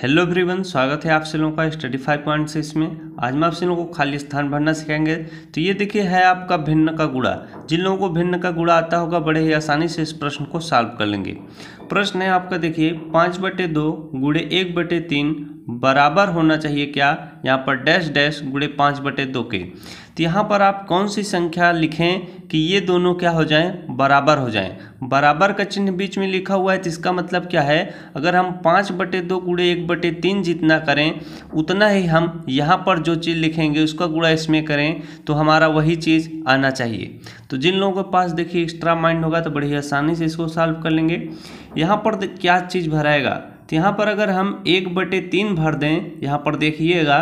hello everyone स्वागत है आप से लोगों का स्टडी फाइव पॉइंट से इसमें आज मैं आप से लोगों को खाली स्थान भरना सिखाएंगे तो ये देखिए है आपका भिन्न का गुड़ा जिन लोगों को भिन्न का गुणा आता होगा बड़े ही आसानी से इस प्रश्न को सॉल्व कर लेंगे प्रश्न है आपका देखिए पाँच बटे दो गुड़े एक बटे तीन बराबर होना चाहिए क्या यहाँ पर डैश डैश गुड़े पाँच बटे दो के तो यहाँ पर आप कौन सी संख्या लिखें कि ये दोनों क्या हो जाएं बराबर हो जाएं बराबर का चिन्ह बीच में लिखा हुआ है तो इसका मतलब क्या है अगर हम पाँच बटे दो गुड़े एक बटे तीन जितना करें उतना ही हम यहाँ पर जो चीज़ लिखेंगे उसका गुड़ा इसमें करें तो हमारा वही चीज़ आना चाहिए तो जिन लोगों के पास देखिए एक्स्ट्रा माइंड होगा तो बड़ी आसानी से इसको सॉल्व कर लेंगे यहाँ पर क्या चीज़ भराएगा तो यहाँ पर अगर हम एक बटे तीन भर दें यहाँ पर देखिएगा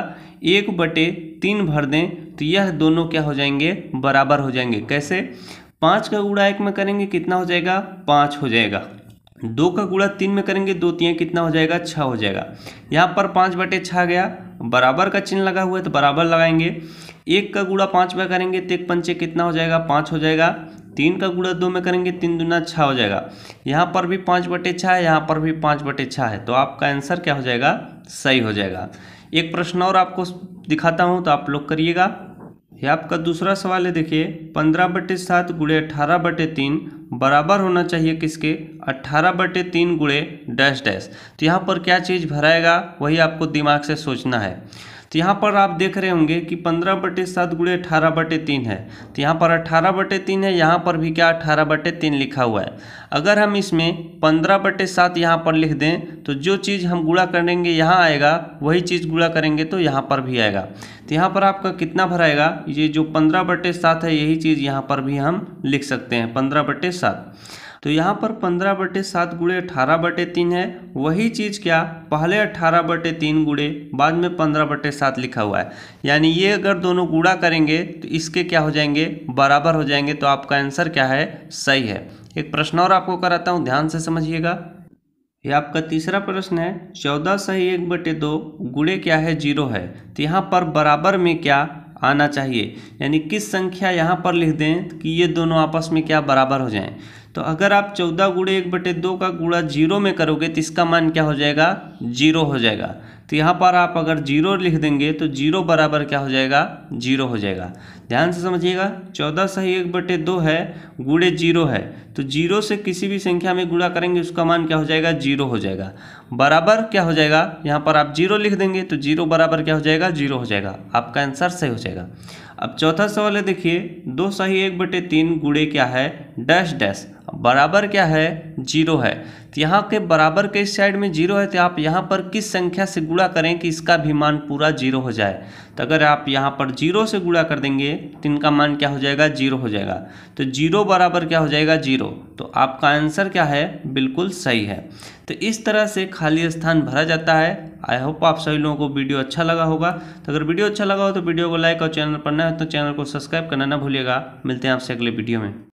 एक बटे तीन भर दें तो यह दोनों क्या हो जाएंगे बराबर हो जाएंगे कैसे पाँच का गुड़ा एक में करेंगे कितना हो जाएगा पाँच हो जाएगा दो का गुणा तीन में करेंगे दो तीन कितना हो जाएगा छः हो जाएगा यहाँ पर पाँच बटे छः गया बराबर का चिन्ह लगा हुआ है तो बराबर लगाएंगे एक का गुणा पाँच में करेंगे तो एक पंचे कितना हो जाएगा पाँच हो जाएगा तीन का गुणा दो में करेंगे तीन दुना छः हो जाएगा यहाँ पर भी पाँच बटे छः है यहाँ पर भी पाँच बटे छः है तो आपका आंसर क्या हो जाएगा सही हो जाएगा एक प्रश्न और आपको दिखाता हूँ तो आप लोग करिएगा ये आपका दूसरा सवाल है देखिए पंद्रह बटे सात गुड़े अट्ठारह बटे तीन बराबर होना चाहिए किसके अट्ठारह बटे तीन गुड़े डैश डैश तो यहाँ पर क्या चीज़ भराएगा वही आपको दिमाग से सोचना है तो यहाँ पर आप देख रहे होंगे कि पंद्रह बटे सात गुड़े अठारह बटे तीन है तो यहाँ पर अठारह बटे तीन है यहाँ पर भी क्या अठारह बटे तीन लिखा हुआ है अगर हम इसमें पंद्रह बटे सात यहाँ पर लिख दें तो जो चीज़ हम गुड़ा करेंगे यहाँ आएगा वही चीज़ गुड़ा करेंगे तो यहाँ पर भी आएगा तो यहाँ पर आपका कितना भराएगा ये जो पंद्रह बटे सात है यही चीज़ यहाँ पर भी हम लिख सकते हैं पंद्रह बटे सात तो यहाँ पर पंद्रह बटे सात गुड़े अठारह बटे तीन है वही चीज़ क्या पहले अठारह बटे तीन गुड़े बाद में पंद्रह बटे सात लिखा हुआ है यानी ये अगर दोनों गुड़ा करेंगे तो इसके क्या हो जाएंगे बराबर हो जाएंगे तो आपका आंसर क्या है सही है एक प्रश्न और आपको कराता हूँ ध्यान से समझिएगा यह आपका तीसरा प्रश्न है चौदह सही एक बटे दो गुड़े क्या है जीरो है तो यहाँ पर बराबर में क्या आना चाहिए यानी किस संख्या यहाँ पर लिख दें कि ये दोनों आपस में क्या बराबर हो जाएं तो अगर आप चौदह गुड़े एक बटे दो का गुड़ा जीरो में करोगे तो इसका मान क्या हो जाएगा जीरो हो जाएगा तो यहाँ पर आप अगर जीरो लिख देंगे तो जीरो बराबर क्या हो जाएगा जीरो हो जाएगा ध्यान से समझिएगा चौदह सही एक बटे दो है गुड़े जीरो है तो जीरो से किसी भी संख्या में गुड़ा करेंगे उसका मान क्या हो जाएगा जीरो हो जाएगा बराबर क्या हो जाएगा यहाँ पर आप जीरो लिख देंगे तो जीरो बराबर क्या हो जाएगा जीरो हो जाएगा आपका आंसर सही हो जाएगा अब चौथा सवाल है देखिए दो सही एक बटे तीन गुड़े क्या है डैश डैश बराबर क्या है जीरो है तो यहाँ के बराबर के इस साइड में जीरो है तो आप यहाँ पर किस संख्या से गुणा करें कि इसका भी मान पूरा जीरो हो जाए तो अगर आप यहाँ पर जीरो से गुणा कर देंगे तो इनका मान क्या हो जाएगा जीरो हो जाएगा तो जीरो बराबर क्या हो जाएगा जीरो तो आपका आंसर क्या है बिल्कुल सही है तो इस तरह से खाली स्थान भरा जाता है आई होप आप सभी लोगों को वीडियो अच्छा लगा होगा तो अगर वीडियो अच्छा लगा हो तो वीडियो को लाइक और चैनल पर ना हो तो चैनल को सब्सक्राइब करना ना भूलिएगा मिलते हैं आपसे अगले वीडियो में